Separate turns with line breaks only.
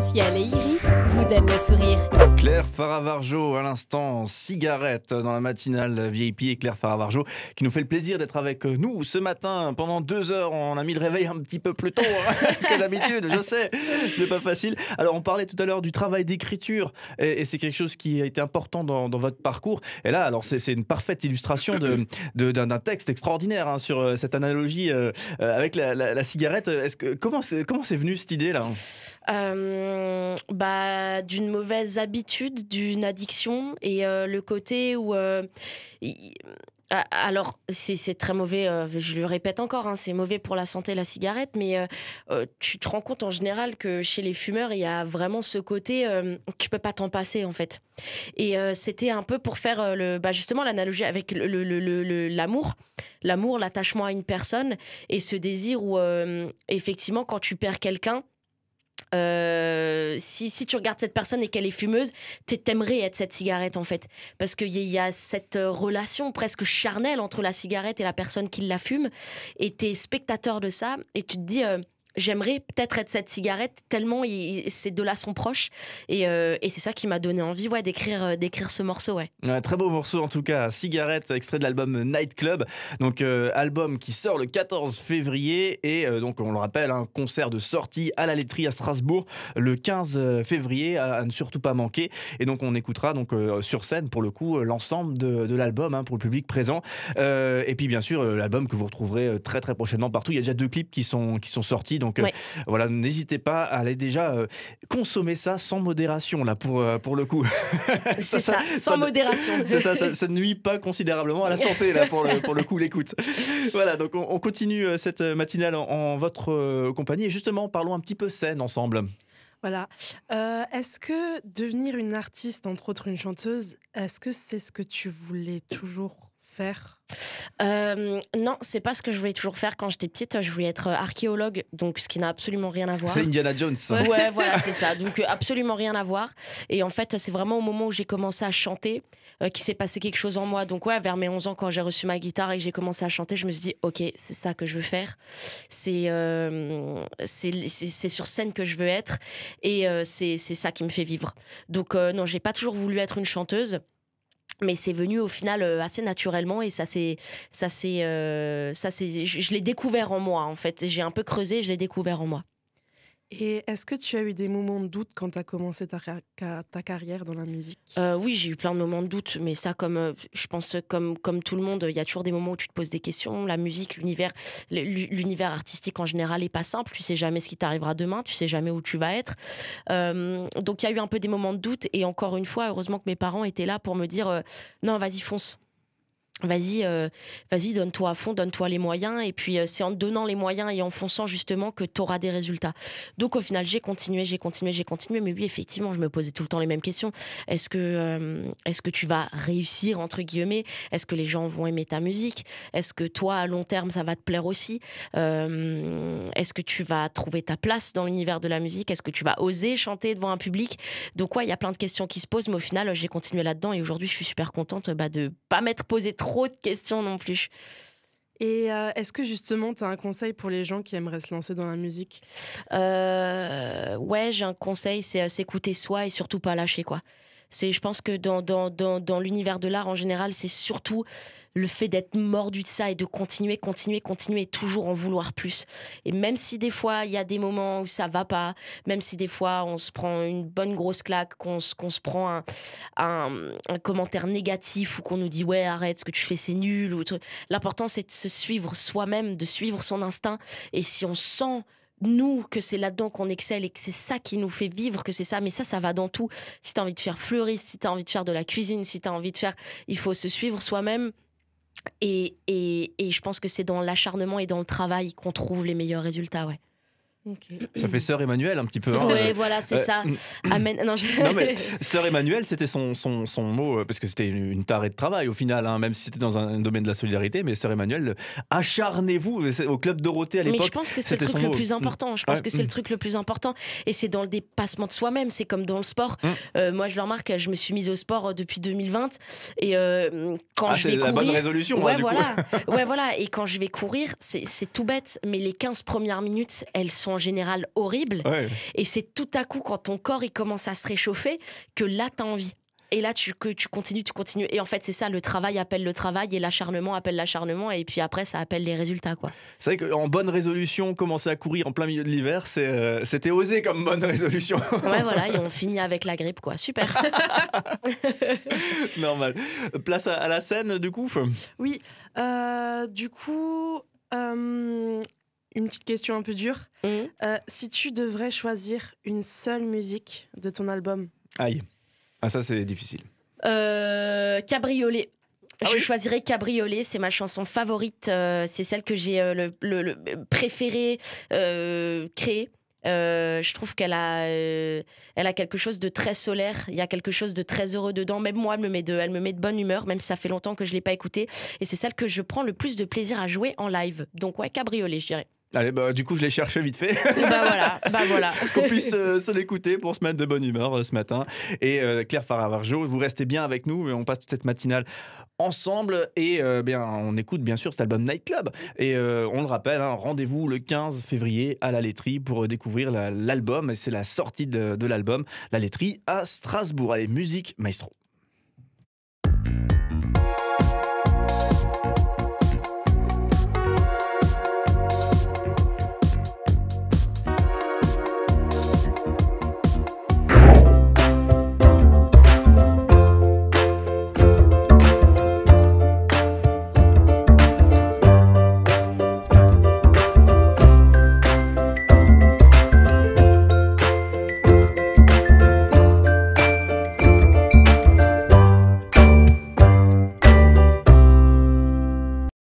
ciel et Iris vous donnent le sourire. Claire Faravarjo, à l'instant, cigarette dans la matinale VIP et Claire Faravarjo qui nous fait le plaisir d'être avec nous ce matin. Pendant deux heures, on a mis le réveil un petit peu plus tôt hein, que d'habitude, je sais, c'est pas facile. Alors, on parlait tout à l'heure du travail d'écriture et, c'est quelque chose qui a été important dans, votre parcours. Et là, alors, c'est une parfaite illustration d'un de, texte extraordinaire hein, sur euh, cette analogie euh, euh, avec la, cigarette. Est -ce que, comment c'est venu cette idée-là
euh, bah, d'une mauvaise habitude, d'une addiction et euh, le côté où. Euh, alors, c'est très mauvais, je le répète encore, hein, c'est mauvais pour la santé la cigarette, mais tu te rends compte en général que chez les fumeurs, il y a vraiment ce côté, euh, tu peux pas t'en passer en fait. Et c'était un peu pour faire le, bah, justement l'analogie avec l'amour, l'amour, l'attachement à une personne et ce désir où effectivement quand tu perds quelqu'un, euh, si, tu regardes cette personne et qu'elle est fumeuse, t'aimerais être cette cigarette en fait. Parce qu'il y, a cette euh, relation presque charnelle entre la cigarette et la personne qui la fume. Et t'es spectateur de ça et tu te dis, euh, j'aimerais peut-être être cette cigarette tellement ces deux-là sont proches euh, et, c'est ça qui m'a donné envie ouais d'écrire euh, d'écrire ce morceau ouais.
très beau morceau en tout cas cigarette extrait de l'album Night Club donc euh, album qui sort le 14 février et donc on le rappelle un concert de sortie à la laiterie à Strasbourg le 15 février à, ne surtout pas manquer et donc on écoutera donc sur scène pour le coup l'ensemble de, l'album hein, pour le public présent et puis bien sûr l'album que vous retrouverez très très prochainement partout il y a déjà deux clips qui sont qui sont sortis donc euh, voilà, n'hésitez pas à aller déjà euh, consommer ça sans modération, là, pour, euh, pour le coup. C'est ça, sans modération. ça, ne nuit pas considérablement à la santé, là, pour le, pour le coup, l'écoute. Voilà, donc on, continue cette matinale en, votre compagnie. Et justement, parlons un petit peu scène ensemble.
Voilà. est-ce que devenir une artiste, entre autres une chanteuse, est-ce que c'est ce que tu voulais toujours faire euh, non, c'est pas ce que je voulais toujours faire quand j'étais petite. Je voulais être euh, archéologue, donc ce qui n'a absolument rien à voir. C'est Indiana Jones. Ça. Ouais, voilà, c'est ça. Donc euh, absolument rien à voir. Et en fait, c'est vraiment au moment où j'ai commencé à chanter qui qu'il s'est passé quelque chose en moi. Donc ouais, vers mes 11 ans, quand j'ai reçu ma guitare et que j'ai commencé à chanter, je me suis dit, ok, c'est ça que je veux faire. C'est c'est sur scène que je veux être et c'est ça qui me fait vivre. Donc non, j'ai pas toujours voulu être une chanteuse mais c'est venu au final euh, assez naturellement et ça c'est ça c'est euh, ça c'est je, l'ai découvert en moi en fait j'ai un peu creusé et je l'ai découvert en moi et est-ce que tu as eu des moments de doute quand tu as commencé ta, carrière dans la musique euh, Oui, j'ai eu plein de moments de doute, mais ça, comme euh, je pense, comme, comme tout le monde, il y a toujours des moments où tu te poses des questions. La musique, l'univers, l'univers artistique en général n'est pas simple. Tu sais jamais ce qui t'arrivera demain, tu sais jamais où tu vas être. Euh, donc il y a eu un peu des moments de doute, et encore une fois, heureusement que mes parents étaient là pour me dire non, vas-y, fonce. Vas-y, euh, vas-y, donne-toi à fond, donne-toi les moyens. Et puis, euh, c'est en donnant les moyens et en fonçant justement que tu auras des résultats. Donc, au final, j'ai continué, j'ai continué, j'ai continué. Mais oui, effectivement, je me posais tout le temps les mêmes questions. Est-ce que, euh, est-ce que tu vas réussir, entre guillemets Est-ce que les gens vont aimer ta musique Est-ce que toi, à long terme, ça va te plaire aussi est-ce que tu vas trouver ta place dans l'univers de la musique Est-ce que tu vas oser chanter devant un public Donc quoi, il y a plein de questions qui se posent, mais au final, j'ai continué là-dedans et aujourd'hui, je suis super contente bah, de pas m'être posé trop de questions non plus. Et euh, est-ce que justement, tu as un conseil pour les gens qui aimeraient se lancer dans la musique euh, Ouais, j'ai un conseil, c'est euh, s'écouter soi et surtout pas lâcher quoi je pense que dans, dans, l'univers de l'art en général, c'est surtout le fait d'être mordu de ça et de continuer, continuer, continuer, toujours en vouloir plus. Et même si des fois, il y a des moments où ça va pas, même si des fois, on se prend une bonne grosse claque, qu'on se, prend un, un, commentaire négatif ou qu'on nous dit, ouais, arrête, ce que tu fais, c'est nul. L'important, c'est de se suivre soi-même, de suivre son instinct. Et si on sent nous, que c'est là-dedans qu'on excelle et que c'est ça qui nous fait vivre, que c'est ça. Mais ça, ça va dans tout. Si tu as envie de faire fleuriste, si tu as envie de faire de la cuisine, si tu as envie de faire. Il faut se suivre soi-même. Et, et, et je pense que c'est dans l'acharnement et dans le travail qu'on trouve les meilleurs résultats, ouais.
Ça fait Sœur Emmanuel un petit peu. Hein. oui, voilà, c'est euh, ça. Mm. Amen. Non, Sœur Emmanuel, c'était son, son, son, mot, euh, parce que c'était une tarée de travail au final, hein, même si c'était dans un, domaine de la solidarité. Mais Sœur Emmanuel, euh, acharnez-vous au club Dorothée à l'époque. Mais je pense que c'est le truc le plus mm. important. Je pense que c'est le mm.
truc le plus important. Et c'est dans le dépassement de soi-même. C'est comme dans le sport. moi, je le remarque, je me suis mise au sport depuis 2020. Et quand ah, je vais la bonne résolution. Hein, ouais, voilà. Et quand je vais courir, c'est tout bête. Mais les 15 premières minutes, elles sont en général horrible Et c'est tout à coup, quand ton corps il commence à se réchauffer, que là, t'as envie. Et là, tu, tu continues, tu continues. Et en fait, c'est ça, le travail appelle le travail et l'acharnement appelle l'acharnement. Et puis après, ça appelle les résultats. quoi.
C'est vrai qu'en bonne résolution, commencer à courir en plein milieu de l'hiver, euh, c'était osé comme bonne résolution. Ouais, voilà, et on
finit avec la grippe, quoi. Super.
Normal. Place à, la scène, du coup
Oui. Euh, du coup, euh, une petite question un peu dure. Mmh. Euh, si tu devrais choisir une seule musique de ton album.
Aïe. Ah, ça, c'est difficile.
Euh, cabriolet. Ah je choisirais Cabriolet, c'est ma chanson favorite, euh, c'est celle que j'ai le, préféré créer. je trouve qu'elle a, elle a quelque chose de très solaire. Il y a quelque chose de très heureux dedans. Même moi, elle me met de, elle me met de bonne humeur, même si ça fait longtemps que je l'ai pas écoutée. Et c'est celle que je prends le plus de plaisir à jouer en live. Donc ouais, Cabriolet, je dirais.
Allez, bah, du coup, je l'ai cherché vite fait. bah
voilà, bah voilà. Qu'on puisse euh, se
l'écouter pour se mettre de bonne humeur euh, ce matin. Et euh, Claire Faravarjo, vous restez bien avec nous. On passe toute cette matinale ensemble et bien, on écoute bien sûr cet album Nightclub. Et on le rappelle, hein, rendez-vous le 15 février à la laiterie pour découvrir l'album. et c'est la sortie de, de l'album, la laiterie à Strasbourg. Allez, musique maestro.